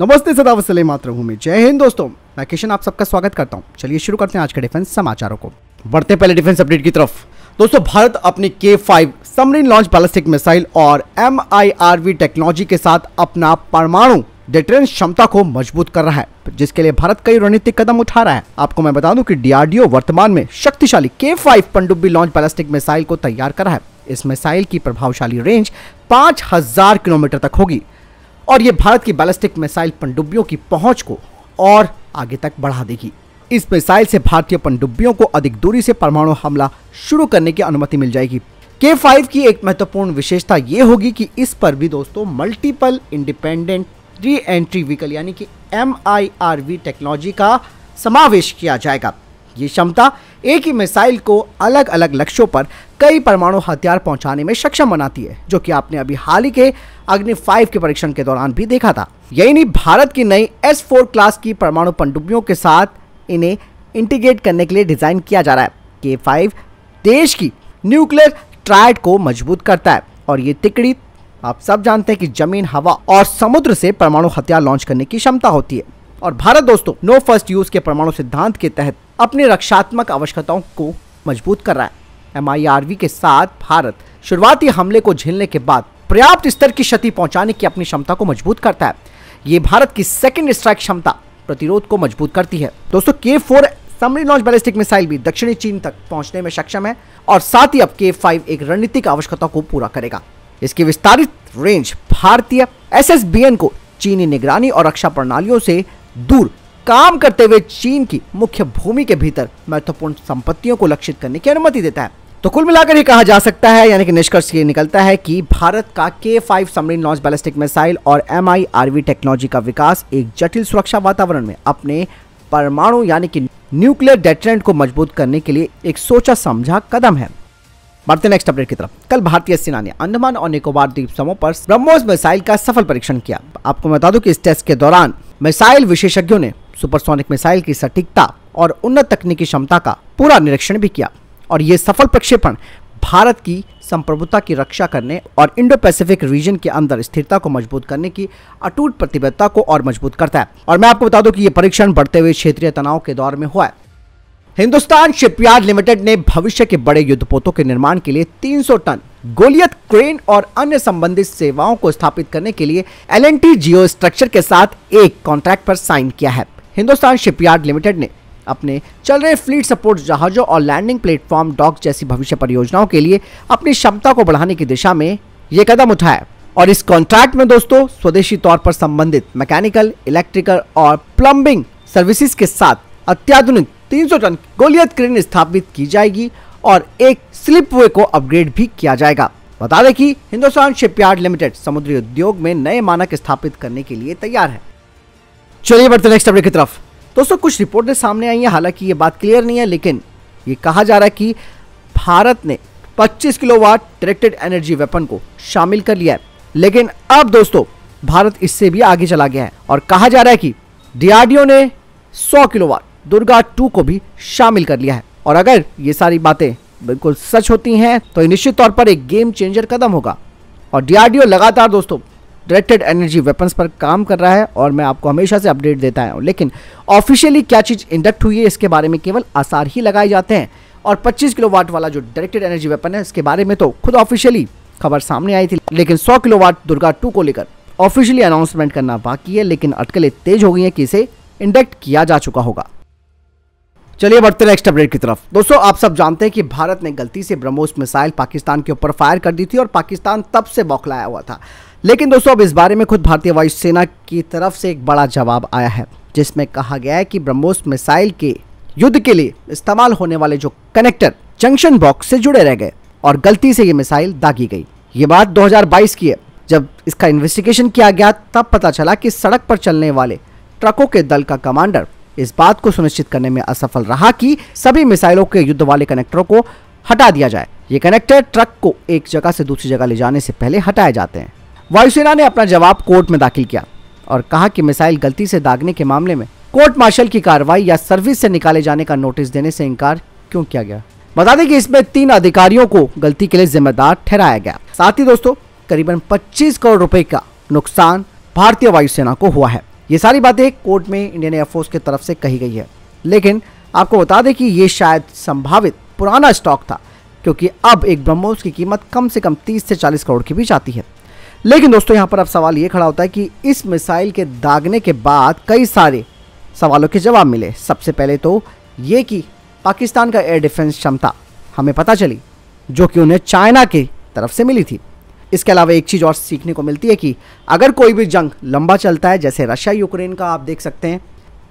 नमस्ते सदावत सलीम मात्र हूँ मैं जय हिंद दोस्तों मैं किशन आप सबका स्वागत करता हूँ चलिए शुरू करते हैं आज के डिफेंस समाचारों को बढ़ते पहले डिफेंस अपडेट की तरफ दोस्तों भारत अपने K five submarine launch ballistic missile और एम टेक्नोलॉजी के साथ अपना परमाणु डेटरेंस क्षमता को मजबूत कर रहा है जिसके लिए भारत कई रणनीतिक कदम उठा रहा है आपको मैं बता दूं कि डीआरडीओ वर्तमान में शक्तिशाली के फाइव पनडुब्बी लॉन्च बैलिस्टिक मिसाइल को तैयार कर रहा है इस मिसाइल की प्रभावशाली रेंज 5000 किलोमीटर तक होगी और ये भारत की बैलिस्टिक मिसाइल पनडुब्बियों की पहुंच को और आगे तक बढ़ा देगी इस मिसाइल से भारतीय पनडुब्बियों को अधिक दूरी से परमाणु हमला शुरू करने की अनुमति मिल जाएगी के फाइव की एक महत्वपूर्ण विशेषता ये होगी कि इस पर भी दोस्तों multiple independent reentry vehicle यानी कि एम टेक्नोलॉजी का समावेश किया जाएगा ये क्षमता एक ही मिसाइल को अलग अलग लक्ष्यों पर कई परमाणु हथियार पहुंचाने में सक्षम बनाती है जो कि आपने अभी हाल ही के अग्नि फाइव के परीक्षण के दौरान भी देखा था यही नहीं भारत की नई एस फोर क्लास की परमाणु पनडुब्बियों के साथ इन्हें इंटीग्रेट करने के लिए डिजाइन किया जा रहा है के फाइव देश की न्यूक्लियर ट्रायड को मजबूत करता है और ये तिकड़ी आप सब जानते हैं कि जमीन हवा और समुद्र से परमाणु हथियार लॉन्च करने की क्षमता होती है और भारत दोस्तों नो फर्स्ट यूज के परमाणु सिद्धांत के तहत अपनी रक्षात्मक आवश्यकताओं को मजबूत कर रहा है एम के साथ भारत शुरुआती हमले को झेलने के बाद पर्याप्त स्तर की क्षति पहुंचाने की अपनी क्षमता को मजबूत करता है ये भारत की सेकेंड स्ट्राइक क्षमता प्रतिरोध को मजबूत करती है दोस्तों K four submarine launch ballistic missile भी दक्षिणी चीन तक पहुंचने में सक्षम है और साथ ही अब के फाइव एक रणनीतिक आवश्यकता को पूरा करेगा इसकी विस्तारित रेंज भारतीय एस को चीनी निगरानी और रक्षा प्रणालियों से दूर काम करते हुए चीन की मुख्य भूमि के भीतर महत्वपूर्ण संपत्तियों को लक्षित करने की अनुमति देता है तो कुल मिलाकर ये कहा जा सकता है यानी कि निष्कर्ष ये निकलता है कि भारत का K five submarine launch ballistic missile और एम आई टेक्नोलॉजी का विकास एक जटिल सुरक्षा वातावरण में अपने परमाणु यानी कि न्यूक्लियर डेटरेंट को मजबूत करने के लिए एक सोचा समझा कदम है बढ़ते नेक्स्ट अपडेट की तरफ कल भारतीय सेना ने अंडमान और निकोबार द्वीप समूह पर ब्रह्मोस मिसाइल का सफल परीक्षण किया आपको बता दूं कि इस टेस्ट के दौरान मिसाइल विशेषज्ञों ने सुपरसोनिक मिसाइल की सटीकता और उन्नत तकनीकी क्षमता का पूरा निरीक्षण भी किया और ये सफल प्रक्षेपण भारत की संप्रभुता की रक्षा करने और इंडो पैसिफिक रीजन के अंदर स्थिरता को मजबूत करने की अटूट प्रतिबद्धता को और मजबूत करता है और मैं आपको बता दूं कि ये परीक्षण बढ़ते हुए क्षेत्रीय तनाव के दौर में हुआ है हिंदुस्तान शिपयार्ड लिमिटेड ने भविष्य के बड़े युद्धपोतों के निर्माण के लिए 300 टन गोलियत क्रेन और अन्य संबंधित सेवाओं को स्थापित करने के लिए एल एन के साथ एक कॉन्ट्रैक्ट पर साइन किया है हिंदुस्तान शिपयार्ड लिमिटेड ने अपने चल रहे फ्लीट सपोर्ट जहाज़ों और लैंडिंग प्लेटफॉर्म डॉक जैसी भविष्य परियोजनाओं के लिए अपनी क्षमता को बढ़ाने की दिशा में ये कदम उठाया और इस कॉन्ट्रैक्ट में दोस्तों स्वदेशी तौर पर संबंधित मैकेनिकल इलेक्ट्रिकल और प्लम्बिंग सर्विसेज के साथ अत्याधुनिक 300 टन गोलियत क्रेन स्थापित की जाएगी और एक स्लिप वे को अपग्रेड भी किया जाएगा बता दें कि हिंदुस्तान शिपयार्ड लिमिटेड समुद्री उद्योग में नए मानक स्थापित करने के लिए तैयार है चलिए बढ़ते नेक्स्ट अपडेट की तरफ दोस्तों कुछ रिपोर्टें सामने आई हैं हालांकि ये बात क्लियर नहीं है लेकिन ये कहा जा रहा है कि भारत ने 25 किलोवाट डायरेक्टेड एनर्जी वेपन को शामिल कर लिया है लेकिन अब दोस्तों भारत इससे भी आगे चला गया है और कहा जा रहा है कि डीआरडीओ ने 100 किलोवाट दुर्गा टू को भी शामिल कर लिया है और अगर ये सारी बातें बिल्कुल सच होती हैं तो निश्चित तौर पर एक गेम चेंजर कदम होगा और डीआरडीओ लगातार दोस्तों डायरेक्टेड एनर्जी वेपन्स पर काम कर रहा है और मैं आपको हमेशा से अपडेट देता हूँ लेकिन ऑफिशियली क्या चीज़ इंडक्ट हुई है इसके बारे में केवल आसार ही लगाए जाते हैं और 25 किलोवाट वाला जो डायरेक्टेड एनर्जी वेपन है इसके बारे में तो खुद ऑफिशियली खबर सामने आई थी लेकिन 100 किलोवाट दुर्गा टू को लेकर ऑफिशियली अनाउंसमेंट करना बाकी है लेकिन अटकलें तेज हो गई हैं कि इसे इंडक्ट किया जा चुका होगा चलिए बढ़ते नेक्स्ट अपडेट की तरफ दोस्तों आप सब जानते हैं कि भारत ने गलती से ब्रह्मोस मिसाइल पाकिस्तान के ऊपर फायर कर दी थी और पाकिस्तान तब से बौखलाया हुआ था लेकिन दोस्तों अब इस बारे में खुद भारतीय वायुसेना की तरफ से एक बड़ा जवाब आया है जिसमें कहा गया है कि ब्रह्मोस मिसाइल के युद्ध के लिए इस्तेमाल होने वाले जो कनेक्टर जंक्शन बॉक्स से जुड़े रह गए और गलती से ये मिसाइल दागी गई ये बात 2022 की है जब इसका इन्वेस्टिगेशन किया गया तब पता चला कि सड़क पर चलने वाले ट्रकों के दल का कमांडर इस बात को सुनिश्चित करने में असफल रहा कि सभी मिसाइलों के युद्ध वाले कनेक्टरों को हटा दिया जाए ये कनेक्टर ट्रक को एक जगह से दूसरी जगह ले जाने से पहले हटाए जाते हैं वायुसेना ने अपना जवाब कोर्ट में दाखिल किया और कहा कि मिसाइल गलती से दागने के मामले में कोर्ट मार्शल की कार्रवाई या सर्विस से निकाले जाने का नोटिस देने से इनकार क्यों किया गया बता दें कि इसमें तीन अधिकारियों को गलती के लिए जिम्मेदार ठहराया गया साथ ही दोस्तों करीबन 25 करोड़ रुपए का नुकसान भारतीय वायुसेना को हुआ है ये सारी बातें कोर्ट में इंडियन एयरफोर्स की तरफ से कही गई है लेकिन आपको बता दें कि ये शायद संभावित पुराना स्टॉक था क्योंकि अब एक ब्रह्मोस की कीमत कम से कम 30 से 40 करोड़ के बीच आती है लेकिन दोस्तों यहाँ पर अब सवाल ये खड़ा होता है कि इस मिसाइल के दागने के बाद कई सारे सवालों के जवाब मिले सबसे पहले तो ये कि पाकिस्तान का एयर डिफेंस क्षमता हमें पता चली जो कि उन्हें चाइना की तरफ से मिली थी इसके अलावा एक चीज़ और सीखने को मिलती है कि अगर कोई भी जंग लंबा चलता है जैसे रशिया यूक्रेन का आप देख सकते हैं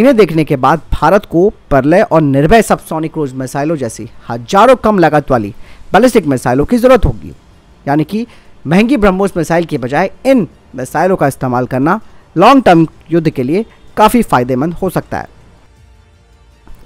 इन्हें देखने के बाद भारत को परलय और निर्भय सबसोनिक क्रूज मिसाइलों जैसी हजारों कम लागत वाली बैलिस्टिक मिसाइलों की ज़रूरत होगी यानी कि महंगी ब्रह्मोस मिसाइल के बजाय इन मिसाइलों का इस्तेमाल करना लॉन्ग टर्म युद्ध के लिए काफ़ी फायदेमंद हो सकता है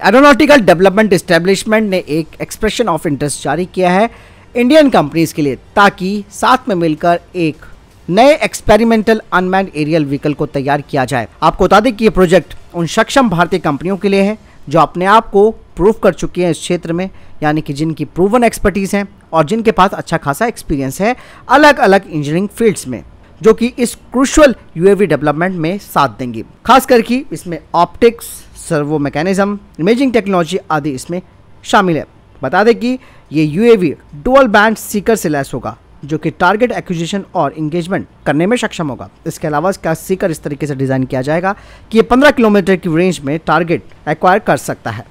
एरोनॉटिकल डेवलपमेंट इस्टेब्लिशमेंट ने एक एक्सप्रेशन ऑफ इंटरेस्ट जारी किया है इंडियन कंपनीज के लिए ताकि साथ में मिलकर एक नए एक्सपेरिमेंटल अनमैंड एरियल व्हीकल को तैयार किया जाए आपको बता दें कि ये प्रोजेक्ट उन सक्षम भारतीय कंपनियों के लिए है जो अपने आप को प्रूव कर चुकी हैं इस क्षेत्र में यानी कि जिनकी प्रूवन एक्सपर्टीज़ हैं और जिनके पास अच्छा खासा एक्सपीरियंस है अलग अलग इंजीनियरिंग फील्ड्स में जो कि इस क्रूशल यूएवी डेवलपमेंट में साथ देंगी खास करके इसमें optics servo mechanism imaging technology आदि इसमें शामिल है बता दें कि ये यूएवी डुअल बैंड सीकर से लैस होगा जो कि टारगेट एक्विजिशन और इंगेजमेंट करने में सक्षम होगा इसके अलावा इसका सीकर इस तरीके से डिज़ाइन किया जाएगा कि ये 15 किलोमीटर की रेंज में टारगेट एक्वायर कर सकता है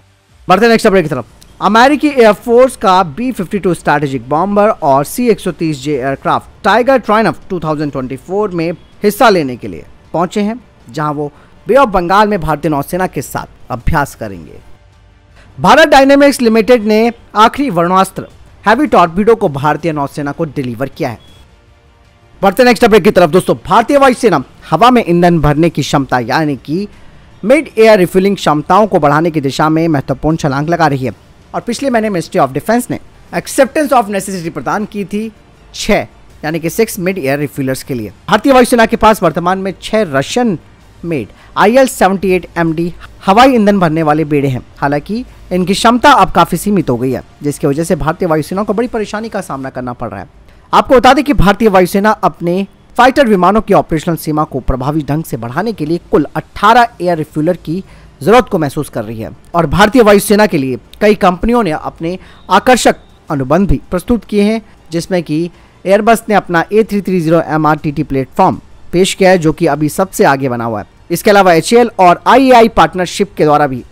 बढ़ते नेक्स्ट अपडेट की तरफ अमेरिकी एयरफोर्स का B fifty two strategic bomber और सी एक सौ तीस J aircraft Tiger Triumph two thousand twenty four में हिस्सा लेने के लिए पहुंचे हैं जहां वो बे ऑफ बंगाल में भारतीय नौसेना के साथ अभ्यास करेंगे भारत डायनेमिक्स लिमिटेड ने आखिरी वर्णास्त्र हैवी टॉर्पीडो को भारतीय नौसेना को डिलीवर किया है बढ़ते नेक्स्ट अपडेट की तरफ दोस्तों भारतीय वायुसेना हवा में ईंधन भरने की क्षमता यानी कि मिड एयर रिफिलिंग क्षमताओं को बढ़ाने की दिशा में महत्वपूर्ण छलांग लगा रही है और पिछले महीने मिनिस्ट्री ऑफ डिफेंस ने एक्सेप्टेंस ऑफ नेसेसिटी प्रदान की थी छह यानी कि सिक्स मिड एयर रिफिलर्स के लिए भारतीय वायुसेना के पास वर्तमान में छह Russian made I L seventy eight M D हवाई ईंधन भरने वाले बेड़े हैं हालांकि इनकी क्षमता अब काफ़ी सीमित हो गई है जिसकी वजह से भारतीय वायुसेना को बड़ी परेशानी का सामना करना पड़ रहा है आपको बता दें कि भारतीय वायुसेना अपने फाइटर विमानों की ऑपरेशनल सीमा को प्रभावी ढंग से बढ़ाने के लिए कुल 18 एयर रिफ्यूलर की जरूरत को महसूस कर रही है और भारतीय वायुसेना के लिए कई कंपनियों ने अपने आकर्षक अनुबंध भी प्रस्तुत किए हैं जिसमें कि एयरबस ने अपना A three three zero M R T T platform पेश किया है जो कि अभी सबसे आगे बना हुआ है इसके अलावा एच और आई पार्टनरशिप के द्वारा भी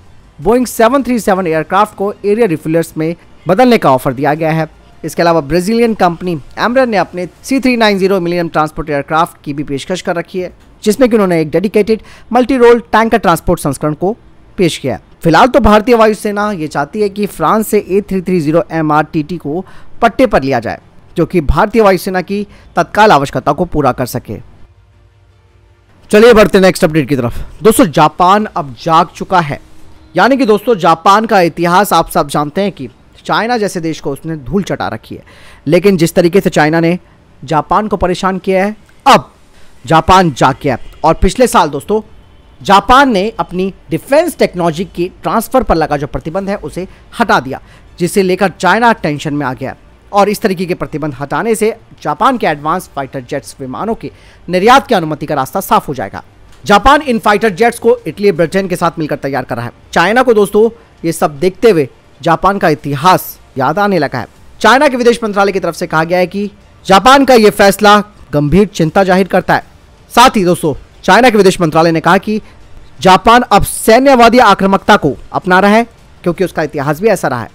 बोइंग 737 एयरक्राफ्ट को एरिया रिफिलर्स में बदलने का ऑफर दिया गया है इसके अलावा ब्राजीलियन कंपनी एमरन ने अपने C three nine zero million transport aircraft की भी पेशकश कर रखी है जिसमें कि उन्होंने एक dedicated multi role tanker transport संस्करण को पेश किया फिलहाल तो भारतीय वायुसेना ये चाहती है कि फ्रांस से A three three zero M R T T को पट्टे पर लिया जाए जो कि भारतीय वायुसेना की तत्काल आवश्यकता को पूरा कर सके चलिए बढ़ते नेक्स्ट अपडेट की तरफ दोस्तों जापान अब जाग चुका है यानी कि दोस्तों जापान का इतिहास आप सब जानते हैं कि चाइना जैसे देश को उसने धूल चटा रखी है लेकिन जिस तरीके से चाइना ने जापान को परेशान किया है अब जापान जाग गया और पिछले साल दोस्तों जापान ने अपनी डिफेंस टेक्नोलॉजी की ट्रांसफ़र पर लगा जो प्रतिबंध है उसे हटा दिया जिसे लेकर चाइना टेंशन में आ गया और इस तरीके के प्रतिबंध हटाने से जापान के एडवांस फाइटर जेट्स विमानों के निर्यात की अनुमति का रास्ता साफ हो जाएगा जापान इन फाइटर जेट्स को इटली ब्रिटेन के साथ मिलकर तैयार कर रहा है चाइना को दोस्तों ये सब देखते हुए जापान का इतिहास याद आने लगा है चाइना के विदेश मंत्रालय की तरफ से कहा गया है कि जापान का यह फैसला गंभीर चिंता जाहिर करता है साथ ही दोस्तों चाइना के विदेश मंत्रालय ने कहा कि जापान अब सैन्यवादी आक्रामकता को अपना रहा है क्योंकि उसका इतिहास भी ऐसा रहा है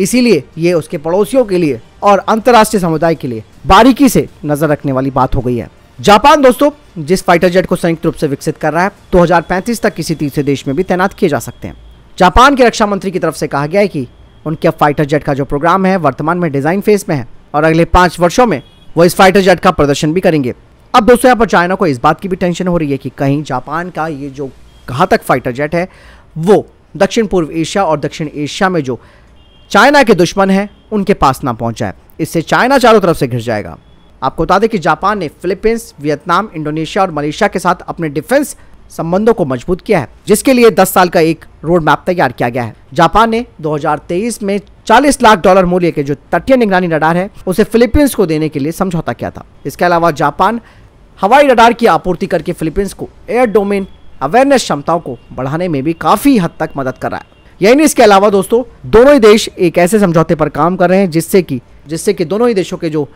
इसीलिए ये उसके पड़ोसियों के लिए और अंतर्राष्ट्रीय समुदाय के लिए बारीकी से नज़र रखने वाली बात हो गई है जापान दोस्तों जिस फाइटर जेट को संयुक्त रूप से विकसित कर रहा है 2035 तक किसी तीसरे देश में भी तैनात किए जा सकते हैं जापान के रक्षा मंत्री की तरफ से कहा गया है कि उनके फाइटर जेट का जो प्रोग्राम है वर्तमान में डिजाइन फेज में है और अगले पांच वर्षों में वो इस फाइटर जेट का प्रदर्शन भी करेंगे अब दोस्तों यहाँ पर चाइना को इस बात की भी टेंशन हो रही है कि कहीं जापान का ये जो घातक फाइटर जेट है वो दक्षिण पूर्व एशिया और दक्षिण एशिया में जो चाइना के दुश्मन हैं उनके पास ना पहुंच जाए इससे चाइना चारों तरफ से घिर जाएगा आपको बता दें कि जापान ने फिलीपींस वियतनाम इंडोनेशिया और मलेशिया के साथ अपने डिफेंस संबंधों को मजबूत किया है जिसके लिए 10 साल का एक रोड मैप तैयार किया गया है जापान ने 2023 में 40 लाख डॉलर मूल्य के जो तटीय निगरानी रडार है उसे फिलीपींस को देने के लिए समझौता किया था इसके अलावा जापान हवाई रडार की आपूर्ति करके फिलीपींस को एयर डोमेन अवेयरनेस क्षमताओं को बढ़ाने में भी काफी हद तक मदद कर रहा है यही नहीं इसके अलावा दोस्तों दोनों ही देश एक ऐसे समझौते पर काम कर रहे हैं जिससे कि जिससे कि दोनों ही देशों के जो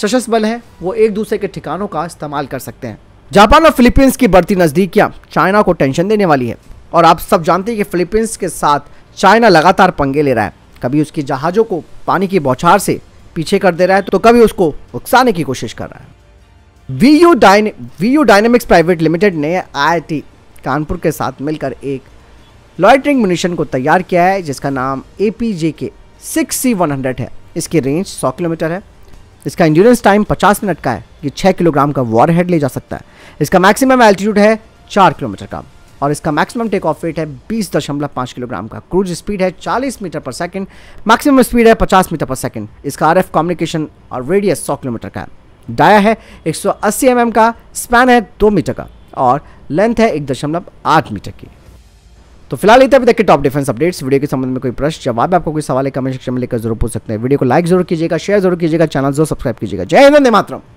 सशस्त्र बल है वो एक दूसरे के ठिकानों का इस्तेमाल कर सकते हैं जापान और फिलीपींस की बढ़ती नज़दीकियाँ चाइना को टेंशन देने वाली है और आप सब जानते हैं कि फिलीपींस के साथ चाइना लगातार पंगे ले रहा है कभी उसकी जहाज़ों को पानी की बौछार से पीछे कर दे रहा है तो कभी उसको उकसाने की कोशिश कर रहा है V U dyne V U dynamics private limited ने आई कानपुर के साथ मिलकर एक लॉयटरिंग म्यूनिशन को तैयार किया है जिसका नाम ए पी जे के सिक्स सी वन हंड्रेड है इसकी रेंज सौ किलोमीटर है इसका इंड्योरेंस टाइम 50 मिनट का है ये 6 किलोग्राम का वॉर हेड ले जा सकता है इसका मैक्सिमम एल्टीट्यूड है 4 किलोमीटर का और इसका मैक्सिमम टेक ऑफ वेट है 20.5 किलोग्राम का क्रूज स्पीड है 40 मीटर पर सेकंड मैक्सिमम स्पीड है 50 मीटर पर सेकंड इसका आरएफ कम्युनिकेशन और रेडियस सौ किलोमीटर का है डाया है एक सौ mm का स्पैन है दो मीटर का और लेंथ है आठ मीटर की तो फिलहाल इतना अभी तक के टॉप डिफेंस अपडेट्स वीडियो के संबंध में कोई प्रश्न जवाब आपको कोई सवाल है कमेंट सेक्शन में लेकर जरूर पूछ सकते हैं वीडियो को लाइक जरूर कीजिएगा शेयर जरूर कीजिएगा चैनल जरूर सब्सक्राइब कीजिएगा जय हिंद मातरम